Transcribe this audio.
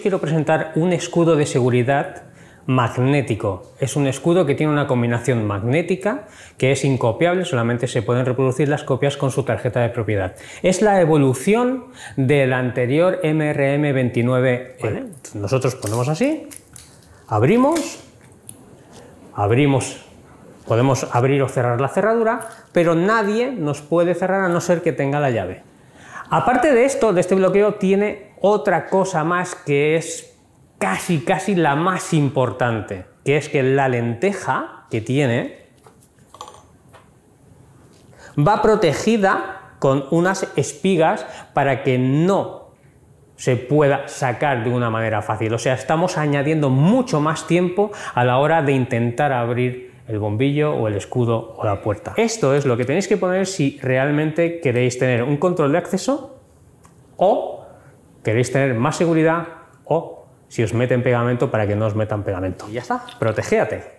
quiero presentar un escudo de seguridad magnético. Es un escudo que tiene una combinación magnética que es incopiable, solamente se pueden reproducir las copias con su tarjeta de propiedad. Es la evolución del anterior MRM29. E. Nosotros ponemos así, abrimos, abrimos, podemos abrir o cerrar la cerradura, pero nadie nos puede cerrar a no ser que tenga la llave. Aparte de esto, de este bloqueo, tiene otra cosa más que es casi, casi la más importante, que es que la lenteja que tiene va protegida con unas espigas para que no se pueda sacar de una manera fácil. O sea, estamos añadiendo mucho más tiempo a la hora de intentar abrir el bombillo o el escudo o la puerta. Esto es lo que tenéis que poner si realmente queréis tener un control de acceso o queréis tener más seguridad o si os meten pegamento para que no os metan pegamento. Y ya está. Protegéate.